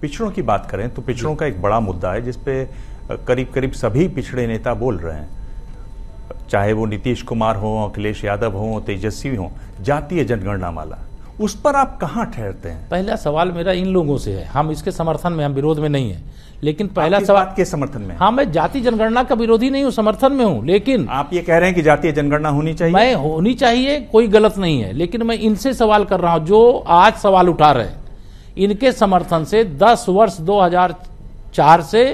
पिछड़ों की बात करें तो पिछड़ों का एक बड़ा मुद्दा है जिसपे करीब करीब सभी पिछड़े नेता बोल रहे हैं चाहे वो नीतीश कुमार हो अखिलेश यादव हो तेजस्वी हो जातीय जनगणना वाला उस पर आप कहाँ ठहरते हैं पहला सवाल मेरा इन लोगों से है हम इसके समर्थन में हम विरोध में नहीं है लेकिन पहला सवाल के समर्थन में हाँ मैं जाति जनगणना का विरोधी नहीं हूँ समर्थन में हूँ लेकिन आप ये कह रहे हैं कि जातीय जनगणना होनी चाहिए मैं होनी चाहिए कोई गलत नहीं है लेकिन मैं इनसे सवाल कर रहा हूँ जो आज सवाल उठा रहे हैं इनके समर्थन से 10 वर्ष 2004 से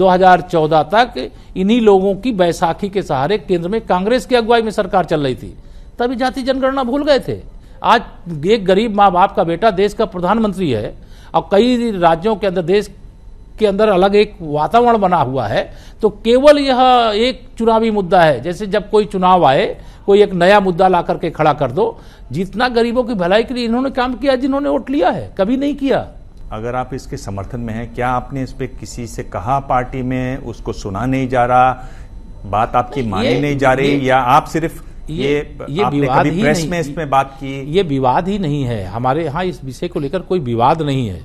2014 तक इन्हीं लोगों की बैसाखी के सहारे केंद्र में कांग्रेस की अगुवाई में सरकार चल रही थी तभी जाति जनगणना भूल गए थे आज एक गरीब माँ बाप का बेटा देश का प्रधानमंत्री है और कई राज्यों के अंदर देश के अंदर अलग एक वातावरण बना हुआ है तो केवल यह एक चुनावी मुद्दा है जैसे जब कोई चुनाव आए कोई एक नया मुद्दा ला करके खड़ा कर दो जितना गरीबों की भलाई के लिए इन्होंने काम किया जिन्होंने वोट लिया है कभी नहीं किया अगर आप इसके समर्थन में हैं क्या आपने इस पर किसी से कहा पार्टी में उसको सुना नहीं जा रहा बात आपकी मानी नहीं जा रही या आप सिर्फ ये ये विवाद ही प्रेस में इसमें बात की ये विवाद ही नहीं है हमारे यहाँ इस विषय को लेकर कोई विवाद नहीं है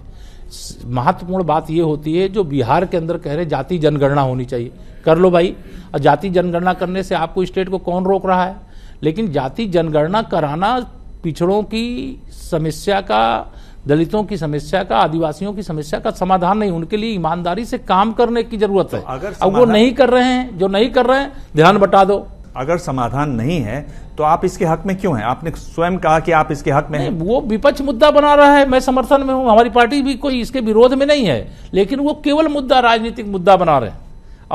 महत्वपूर्ण बात ये होती है जो बिहार के अंदर कह रहे जाति जनगणना होनी चाहिए कर लो भाई और जाति जनगणना करने से आपको स्टेट को कौन रोक रहा है लेकिन जाति जनगणना कराना पिछड़ों की समस्या का दलितों की समस्या का आदिवासियों की समस्या का समाधान नहीं उनके लिए ईमानदारी से काम करने की जरूरत तो है अगर अब वो नहीं कर रहे हैं जो नहीं कर रहे हैं ध्यान बटा दो अगर समाधान नहीं है तो आप इसके हक में क्यों हैं आपने स्वयं कहा कि आप इसके हक में हैं वो विपक्ष मुद्दा बना रहा है मैं समर्थन में हूं हमारी पार्टी भी कोई इसके विरोध में नहीं है लेकिन वो केवल मुद्दा राजनीतिक मुद्दा बना रहे हैं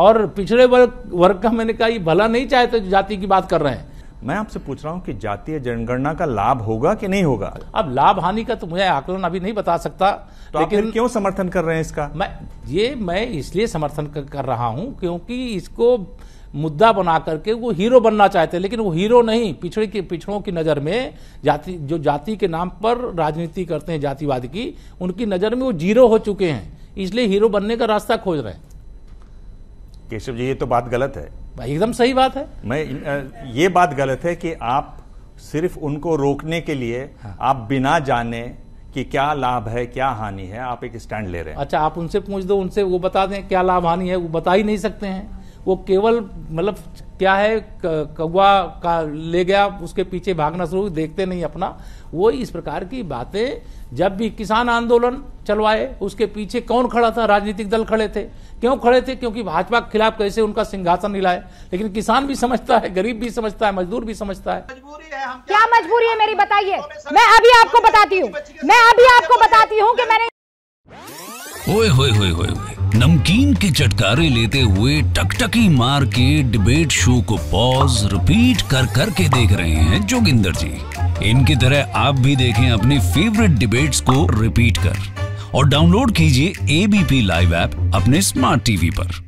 और पिछड़े वर्ग वर्ग का मैंने कहा ये भला नहीं चाहते तो जाति की बात कर रहे हैं मैं आपसे पूछ रहा हूं कि जातीय जनगणना का लाभ होगा कि नहीं होगा अब लाभ हानि का तो मुझे आकलन अभी नहीं बता सकता तो लेकिन क्यों समर्थन कर रहे हैं इसका मैं ये मैं इसलिए समर्थन कर रहा हूं क्योंकि इसको मुद्दा बना करके वो हीरो बनना चाहते हैं लेकिन वो हीरो नहीं पिछड़े की पिछड़ों की नज़र में जाति जो जाति के नाम पर राजनीति करते हैं जातिवाद की उनकी नज़र में वो जीरो हो चुके हैं इसलिए हीरो बनने का रास्ता खोज रहे हैं केशव जी ये तो बात गलत है एकदम सही बात है मैं ये बात गलत है कि आप सिर्फ उनको रोकने के लिए हाँ। आप बिना जाने कि क्या लाभ है क्या हानि है आप एक स्टैंड ले रहे हैं अच्छा आप उनसे पूछ दो उनसे वो बता दें क्या लाभ हानि है वो बता ही नहीं सकते हैं वो केवल मतलब क्या है कौआ का ले गया उसके पीछे भागना शुरू देखते नहीं अपना वो इस प्रकार की बातें जब भी किसान आंदोलन चलवाए उसके पीछे कौन खड़ा था राजनीतिक दल खड़े थे क्यों खड़े थे क्योंकि भाजपा के खिलाफ कैसे उनका सिंहासन हिलाए लेकिन किसान भी समझता है गरीब भी समझता है मजदूर भी समझता है मजबूरी है हम क्या मजबूरी है मेरी बताइए मैं अभी आपको बताती हूँ मैं अभी आपको बताती हूँ की मैंने नमकीन के चटकारे लेते हुए टकटकी मार के डिबेट शो को पॉज रिपीट कर कर के देख रहे हैं जोगिंदर जी इनकी तरह आप भी देखें अपने फेवरेट डिबेट्स को रिपीट कर और डाउनलोड कीजिए एबीपी लाइव ऐप अपने स्मार्ट टीवी पर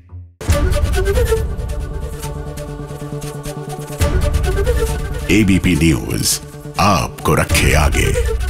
एबीपी न्यूज आपको रखे आगे